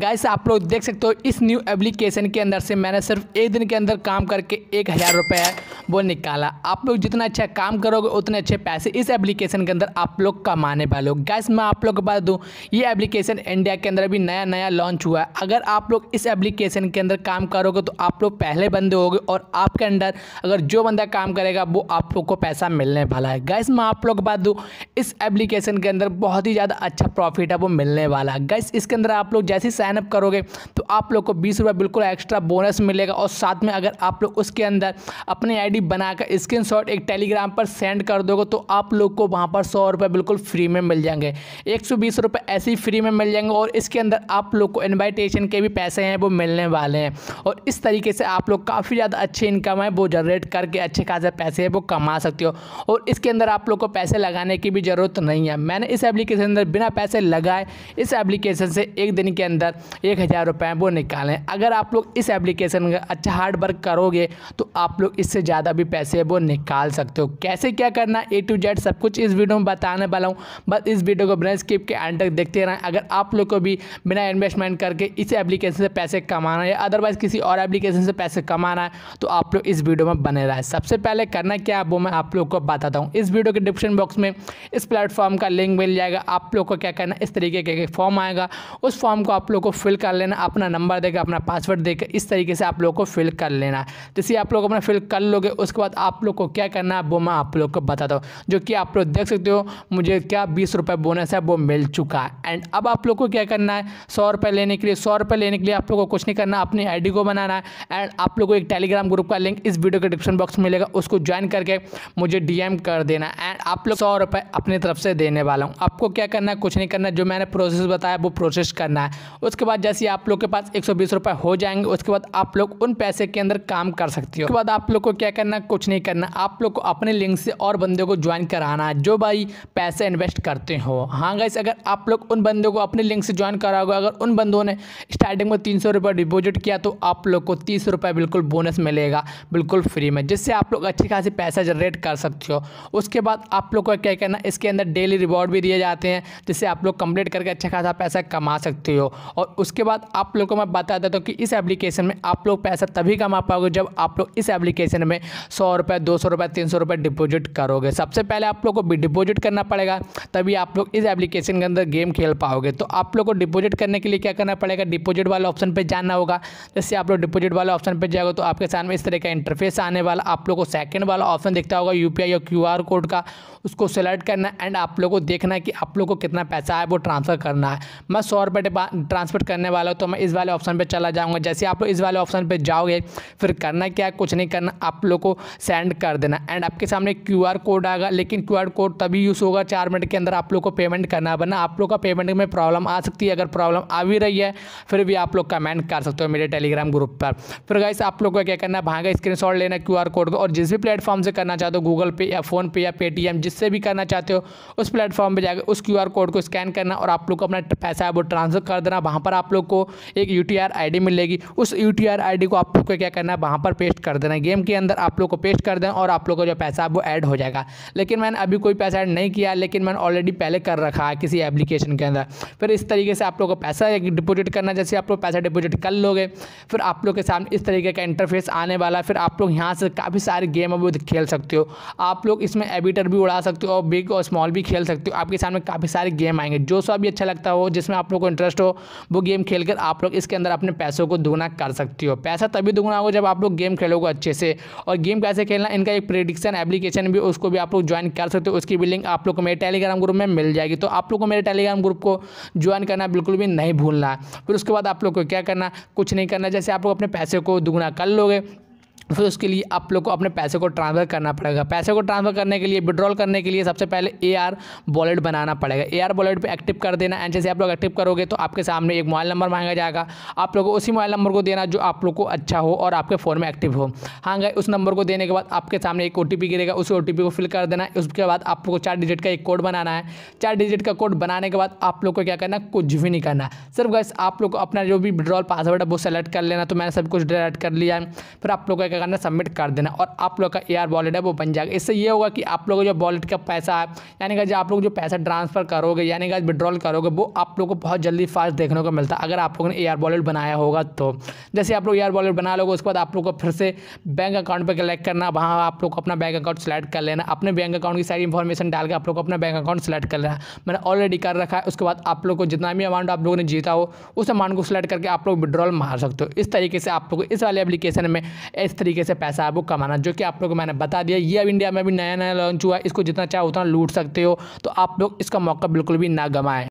guys आप लोग देख सकते हो इस न्यू एप्लीकेशन के अंदर से मैंने सिर्फ एक दिन के अंदर काम करके एक हज़ार रुपये वो निकाला आप लोग जितना अच्छा काम करोगे उतने अच्छे पैसे इस एप्लीकेशन के अंदर आप लोग कमाने वाले हो गैस मैं आप लोग को बता दूँ ये एप्लीकेशन इंडिया के अंदर अभी नया नया लॉन्च हुआ है अगर आप लोग इस एप्लीकेशन के अंदर काम करोगे तो आप लोग पहले बंदे हो और आपके अंडर अगर जो बंदा काम करेगा वो आप लोग को पैसा मिलने वाला है गैस मैं आप लोग को बता दूँ इस एप्लीकेशन के अंदर बहुत ही ज़्यादा अच्छा प्रॉफिट है वो मिलने वाला है गैस इसके अंदर आप लोग जैसे साइनअप करोगे तो आप लोग को बीस रुपये बिल्कुल एक्स्ट्रा बोनस मिलेगा और साथ में अगर आप लोग उसके अंदर अपनी डी बनाकर शॉट एक टेलीग्राम पर सेंड कर दोगे तो आप लोग को वहाँ पर सौ रुपये बिल्कुल फ्री में मिल जाएंगे एक सौ बीस रुपये ऐसे ही फ्री में मिल जाएंगे और इसके अंदर आप लोग को इन्विटेशन के भी पैसे हैं वो मिलने वाले हैं और इस तरीके से आप लोग काफ़ी ज़्यादा अच्छे इनकम है वो जनरेट करके अच्छे खासे पैसे हैं वो कमा सकते हो और इसके अंदर आप लोग को पैसे लगाने की भी ज़रूरत नहीं है मैंने इस एप्लीकेशन अंदर बिना पैसे लगाए इस एप्लीकेशन से एक दिन के अंदर एक हज़ार रुपये वो निकालें अगर आप लोग इस एप्लीकेशन का अच्छा हार्ड वर्क करोगे तो आप लोग इससे ज़्यादा भी पैसे वो निकाल सकते हो कैसे क्या करना ए टू जेड सब कुछ इस वीडियो में बताने वाला हूँ बस इस वीडियो को बिना स्किप के एंड तक देखते रहें अगर आप लोग को भी बिना इन्वेस्टमेंट करके इस एप्लीकेशन से पैसे कमाना है या अदरवाइज़ किसी और एप्लीकेशन से पैसे कमाना है तो आप लोग इस वीडियो में बने रहें सबसे पहले करना क्या है वो मैं आप लोग को बताता हूँ इस वीडियो के डिस्क्रिप्शन बॉक्स में इस प्लेटफॉर्म का लिंक मिल जाएगा आप लोग को क्या करना इस तरीके का फॉर्म आएगा उस फॉर्म को आप लोग लोग को फिल कर लेना अपना नंबर देकर अपना पासवर्ड देकर इस तरीके से आप लोग को फिल कर लेना जैसे तो आप लोग अपना फिल कर लोगे उसके बाद आप लोग को क्या करना है वो मैं आप लोग को बता दो जो कि आप लोग देख सकते हो मुझे क्या बीस रुपये बोनस है वो मिल चुका है एंड अब आप लोग को क्या करना है सौ रुपये लेने के लिए सौ रुपये लेने के लिए आप लोग को कुछ नहीं करना अपनी आई को बनाना है एंड आप लोग को एक टेलीग्राम ग्रुप का लिंक इस वीडियो के डिस्क्रिप्शन बॉक्स में मिलेगा उसको ज्वाइन करके मुझे डी कर देना एंड आप लोग सौ रुपये अपनी तरफ से देने वाला हूँ आपको क्या करना है कुछ नहीं करना जो मैंने प्रोसेस बताया वो प्रोसेस करना है उसके बाद जैसे आप लोग के पास एक सौ हो जाएंगे उसके बाद आप लोग उन पैसे के अंदर काम कर सकते हो उसके बाद आप लोग को क्या करना कुछ नहीं करना आप लोग को अपने लिंक से और बंदे को ज्वाइन कराना है जो भाई पैसे इन्वेस्ट करते हो हाँ गाइस अगर आप लोग उन बंदों को अपने लिंक से ज्वाइन कराओगे अगर उन बंदों ने स्टार्टिंग में तीन सौ डिपॉजिट किया तो आप लोग को तीस बिल्कुल बोनस मिलेगा बिल्कुल फ्री में जिससे आप लोग अच्छी खासी पैसा जनरेट कर सकते हो उसके बाद आप लोग को क्या करना इसके अंदर डेली रिवॉर्ड भी दिए जाते हैं जिससे आप लोग कंप्लीट करके अच्छा खासा पैसा कमा सकते हो और उसके बाद आप लोग को मैं बता देता हूँ कि इस एप्लीकेशन में आप लोग पैसा तभी कमा पाओगे जब आप लोग इस एप्लीकेशन में सौ रुपये दो सौ रुपये तीन सौ रुपये डिपोजिट करोगे सबसे पहले आप लोग को डिपोजिट करना पड़ेगा तभी आप लोग इस एप्लीकेशन के अंदर गेम खेल पाओगे तो आप लोग को डिपोजिट करने के लिए क्या करना पड़ेगा डिपोजिट वाले ऑप्शन पर जाना होगा जैसे आप लोग डिपोजिट वाले ऑप्शन पर जाएगा तो आपके सामने इस तरह का इंटरफेस आने वाला आप लोग को सेकेंड वाला ऑप्शन दिखता होगा यू या क्यू कोड का उसको सेलेक्ट करना एंड आप लोग को देखना है कि आप लोग को कितना पैसा है वो ट्रांसफ़र करना है मैं सौ रुपये ट्रांसफर करने वाला हो तो मैं इस वाले ऑप्शन पर चला जाऊँगा जैसे आप लोग इस वाले ऑप्शन पर जाओगे फिर करना क्या कुछ नहीं करना आप लोग को सेंड कर देना एंड आपके सामने क्यू कोड आएगा लेकिन क्यू कोड तभी यूज़ होगा चार मिनट के अंदर आप लोग को पेमेंट करना बना आप लोग का पेमेंट में प्रॉब्लम आ सकती है अगर प्रॉब्लम आ भी रही है फिर भी आप लोग कमेंट कर सकते हो मेरे टेलीग्राम ग्रुप पर फिर गाइस आप लोग को क्या करना है भागा शॉट लेना क्यू कोड को और जिस भी प्लेटफॉर्म से करना चाहते हो गूगल पे या फोन पे या पेटीएम जिससे भी करना चाहते हो उस प्लेटफॉर्म पर जाकर उस क्यू कोड को स्कैन करना और आप लोग को अपना पैसा है वो ट्रांसफर कर देना वहाँ पर आप लोग को एक यू टी आर मिलेगी उस यू टी को आप लोग को क्या करना है वहाँ पर पेस्ट कर देना गेम के अंदर आप लोग को पेस्ट कर दें और आप लोग का जो पैसा वो ऐड हो जाएगा लेकिन मैंने अभी कोई पैसा ऐड नहीं किया लेकिन मैंने ऑलरेडी पहले कर रखा है किसी एप्लीकेशन के अंदर फिर इस तरीके से आप लोग को पैसा डिपोजिट करना जैसे आप लोग पैसा डिपोजिट कर लोगे फिर आप लोग के सामने इस तरीके का इंटरफेस आने वाला फिर आप लोग यहाँ से काफ़ी सारे गेम अभी खेल सकते हो आप लोग इसमें एबिटर भी उड़ा सकते हो और बिग और स्मॉल भी खेल सकते हो आपके सामने काफ़ी सारे गेम आएंगे जो सा भी अच्छा लगता हो जिसमें आप लोग को इंटरेस्ट हो वो गेम खेलकर आप लोग इसके अंदर अपने पैसों को दुगना कर सकती हो पैसा तभी दुगना होगा जब आप लोग गेम खेलोगे अच्छे से और गेम कैसे खेलना इनका एक प्रिडिक्शन एप्लीकेशन भी उसको भी आप लोग ज्वाइन कर सकते हो उसकी भी लिंक आप लोग को मेरे टेलीग्राम ग्रुप में मिल जाएगी तो आप लोग को मेरे टेलीग्राम ग्रुप को ज्वाइन करना बिल्कुल भी नहीं भूलना फिर उसके बाद आप लोग को क्या करना कुछ नहीं करना जैसे आप लोग अपने पैसे को दुगना कर लोगे फिर उसके लिए आप लोग को अपने पैसे को ट्रांसफ़र करना पड़ेगा पैसे को ट्रांसफ़र करने के लिए विड्रॉल करने के लिए सबसे पहले ए आर वॉलेट बनाना पड़ेगा ए आर वॉलेट पर एक्टिव कर देना एंड जैसे आप लोग एक्टिव करोगे तो आपके सामने एक मोबाइल नंबर मांगा जाएगा आप लोग को उसी मोबाइल नंबर को देना जो आप लोग को अच्छा हो और आपके फ़ोन में एक्टिव हो हाँ गए उस नंबर को देने के बाद आपके सामने एक ओ गिरेगा उस ओ को फिल कर देना उसके बाद आप लोग को चार डिजिट का एक कोड बनाना है चार डिजिट का कोड बनाने के बाद आप लोग को क्या करना कुछ भी नहीं करना सिर्फ गैस आप लोग को अपना जो भी विड्रॉल पासवर्ड है वो सेलेक्ट कर लेना तो मैंने सब कुछ डायरेक्ट कर लिया है फिर आप लोग क्या क्या करना सबमिट कर देना और आप लोग का ए वॉलेट है वो बन जाएगा इससे ये होगा कि आप लोग जो वॉलेट का पैसा है यानी कि आप लोग जो पैसा ट्रांसफर करोगे यानी कि विड्रॉल करोगे वो आप लोग को बहुत जल्दी फास्ट देखने को मिलता है अगर आप लोगों ने ए वॉलेट बनाया होगा तो जैसे आप लोग ए वॉलेट बना लोगे उसके बाद आप लोग को फिर से बैंक अकाउंट पर कलेक्ट करना वहाँ आप लोग को अपना बैंक अकाउंट सेलेक्ट कर लेना अपने बैंक अकाउंट की सारी इन्फॉर्मेशन डाल के आप लोग को अपना बैंक अकाउंट सेलेक्ट कर लेना मैंने ऑलरेडी कर रखा है उसके बाद आप लोग को जितना भी अमाउंट आप लोगों ने जीता हो उस अमाउंट को सिलेक्ट करके आप लोग विड्रॉल मार सकते हो इस तरीके से आप लोग इस वाले एप्लीकेशन में इस तरीके से पैसा आपको कमाना जो कि आप लोग को मैंने बता दिया ये अब इंडिया में भी नया नया लॉन्च हुआ इसको जितना चाहे उतना लूट सकते हो तो आप लोग इसका मौका बिल्कुल भी ना गवाएं